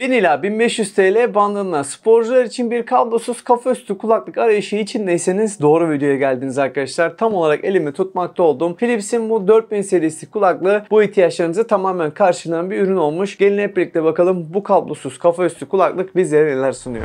1000 ila 1500 TL bandında sporcular için bir kablosuz kafaüstü kulaklık arayışı içindeyseniz doğru videoya geldiniz arkadaşlar. Tam olarak elimi tutmakta olduğum Philips'in bu 4000 serisi kulaklığı bu ihtiyaçlarınızı tamamen karşılayan bir ürün olmuş. Gelin hep birlikte bakalım bu kablosuz kafaüstü kulaklık bizlere neler sunuyor.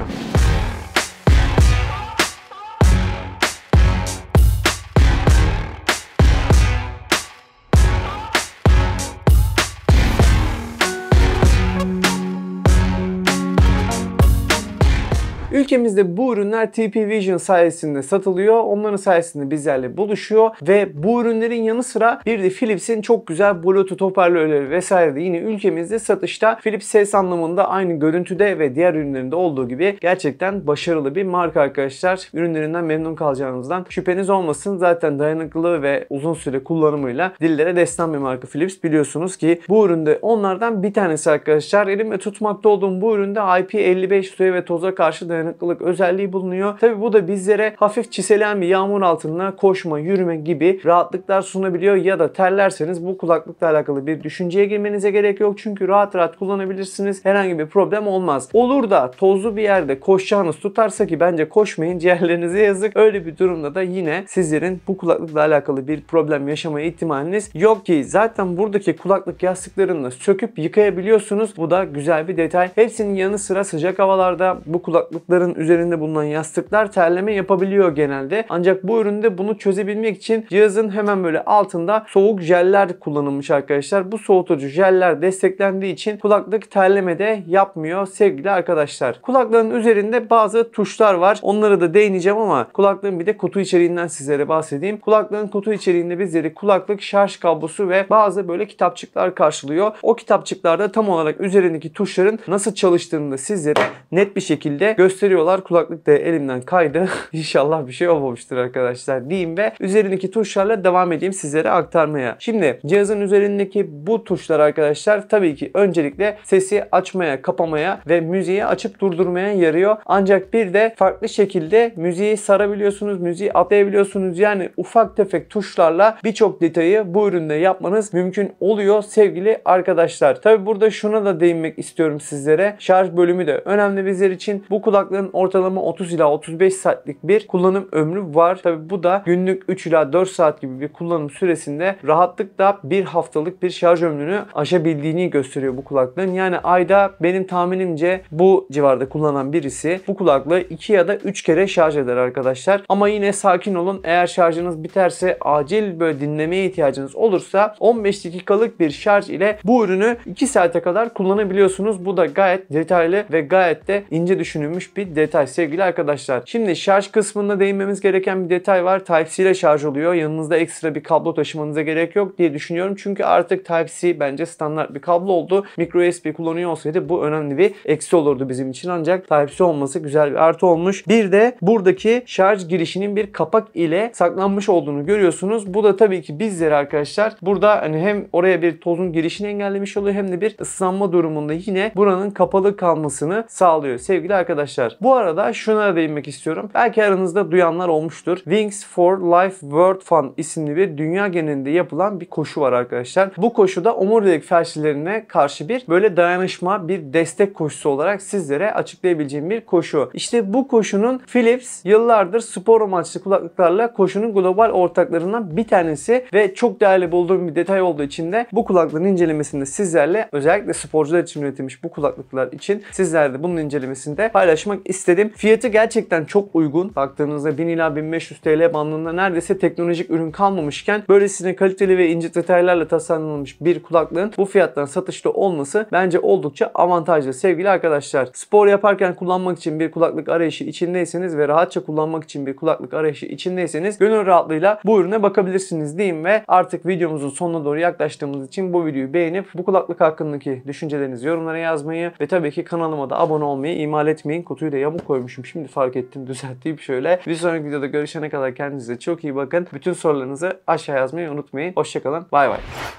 Ülkemizde bu ürünler TP Vision sayesinde satılıyor. Onların sayesinde bizlerle buluşuyor ve bu ürünlerin yanı sıra bir de Philips'in çok güzel Bluetooth hoparlörleri vesaire de yine ülkemizde satışta. Philips ses anlamında aynı görüntüde ve diğer ürünlerinde olduğu gibi gerçekten başarılı bir marka arkadaşlar. Ürünlerinden memnun kalacağınızdan şüpheniz olmasın. Zaten dayanıklılığı ve uzun süre kullanımıyla dillere destan bir marka Philips. Biliyorsunuz ki bu üründe onlardan bir tanesi arkadaşlar. Elimle tutmakta olduğum bu üründe IP55 suya ve toza karşı dayanıklı dayanıklılık özelliği bulunuyor. Tabi bu da bizlere hafif çiselen bir yağmur altında koşma, yürüme gibi rahatlıklar sunabiliyor ya da terlerseniz bu kulaklıkla alakalı bir düşünceye girmenize gerek yok. Çünkü rahat rahat kullanabilirsiniz. Herhangi bir problem olmaz. Olur da tozlu bir yerde koşacağınız tutarsa ki bence koşmayın ciğerlerinize yazık. Öyle bir durumda da yine sizlerin bu kulaklıkla alakalı bir problem yaşamaya ihtimaliniz yok ki zaten buradaki kulaklık yastıklarını söküp yıkayabiliyorsunuz. Bu da güzel bir detay. Hepsinin yanı sıra sıcak havalarda bu kulaklıkların yastığın üzerinde bulunan yastıklar terleme yapabiliyor genelde. Ancak bu üründe bunu çözebilmek için cihazın hemen böyle altında soğuk jeller kullanılmış arkadaşlar. Bu soğutucu jeller desteklendiği için kulaklık terleme de yapmıyor sevgili arkadaşlar. Kulaklığın üzerinde bazı tuşlar var. Onlara da değineceğim ama kulaklığın bir de kutu içeriğinden sizlere bahsedeyim. Kulaklığın kutu içeriğinde bizleri kulaklık, şarj kablosu ve bazı böyle kitapçıklar karşılıyor. O kitapçıklarda tam olarak üzerindeki tuşların nasıl çalıştığını da sizlere net bir şekilde gösteriyor gösteriyorlar. Kulaklık da elimden kaydı. İnşallah bir şey olmamıştır arkadaşlar diyeyim ve üzerindeki tuşlarla devam edeyim sizlere aktarmaya. Şimdi cihazın üzerindeki bu tuşlar arkadaşlar tabii ki öncelikle sesi açmaya, kapamaya ve müziği açıp durdurmaya yarıyor. Ancak bir de farklı şekilde müziği sarabiliyorsunuz, müziği atlayabiliyorsunuz. Yani ufak tefek tuşlarla birçok detayı bu üründe yapmanız mümkün oluyor sevgili arkadaşlar. Tabii burada şuna da değinmek istiyorum sizlere. Şarj bölümü de önemli bizler için. Bu kulaklığı cihazların ortalama 30 ila 35 saatlik bir kullanım ömrü var. Tabi bu da günlük 3 ila 4 saat gibi bir kullanım süresinde rahatlıkla bir haftalık bir şarj ömrünü aşabildiğini gösteriyor bu kulaklığın. Yani ayda benim tahminimce bu civarda kullanan birisi bu kulaklığı 2 ya da 3 kere şarj eder arkadaşlar. Ama yine sakin olun. Eğer şarjınız biterse acil böyle dinlemeye ihtiyacınız olursa 15 dakikalık bir şarj ile bu ürünü 2 saate kadar kullanabiliyorsunuz. Bu da gayet detaylı ve gayet de ince düşünülmüş bir bir detay sevgili arkadaşlar. Şimdi şarj kısmında değinmemiz gereken bir detay var. Type-C ile şarj oluyor. Yanınızda ekstra bir kablo taşımanıza gerek yok diye düşünüyorum. Çünkü artık Type-C bence standart bir kablo oldu. Micro USB kullanıyor olsaydı bu önemli bir eksi olurdu bizim için. Ancak Type-C olması güzel bir artı olmuş. Bir de buradaki şarj girişinin bir kapak ile saklanmış olduğunu görüyorsunuz. Bu da tabii ki bizleri arkadaşlar burada hani hem oraya bir tozun girişini engellemiş oluyor hem de bir ıslanma durumunda yine buranın kapalı kalmasını sağlıyor. Sevgili arkadaşlar bu arada şuna değinmek istiyorum. Belki aranızda duyanlar olmuştur. Wings for Life World Fund isimli bir dünya genelinde yapılan bir koşu var arkadaşlar. Bu koşuda omurilik felçlilerine karşı bir böyle dayanışma, bir destek koşusu olarak sizlere açıklayabileceğim bir koşu. İşte bu koşunun Philips yıllardır spor amaçlı kulaklıklarla koşunun global ortaklarından bir tanesi ve çok değerli bulduğum bir detay olduğu için de bu kulaklığın incelemesinde sizlerle özellikle sporcular için üretilmiş bu kulaklıklar için sizlerle bunun incelemesinde paylaşmak istedim. Fiyatı gerçekten çok uygun. Baktığınızda 1000 ila 1500 TL bandında neredeyse teknolojik ürün kalmamışken böylesine kaliteli ve ince detaylarla tasarlanmış bir kulaklığın bu fiyattan satışta olması bence oldukça avantajlı sevgili arkadaşlar. Spor yaparken kullanmak için bir kulaklık arayışı içindeyseniz ve rahatça kullanmak için bir kulaklık arayışı içindeyseniz gönül rahatlığıyla bu ürüne bakabilirsiniz diyeyim ve artık videomuzun sonuna doğru yaklaştığımız için bu videoyu beğenip bu kulaklık hakkındaki düşüncelerinizi yorumlara yazmayı ve tabii ki kanalıma da abone olmayı ihmal etmeyin. Kutuyu da şuraya yamuk koymuşum. Şimdi fark ettim düzelteyim şöyle. Bir sonraki videoda görüşene kadar kendinize çok iyi bakın. Bütün sorularınızı aşağı yazmayı unutmayın. Hoşçakalın. Bay bay.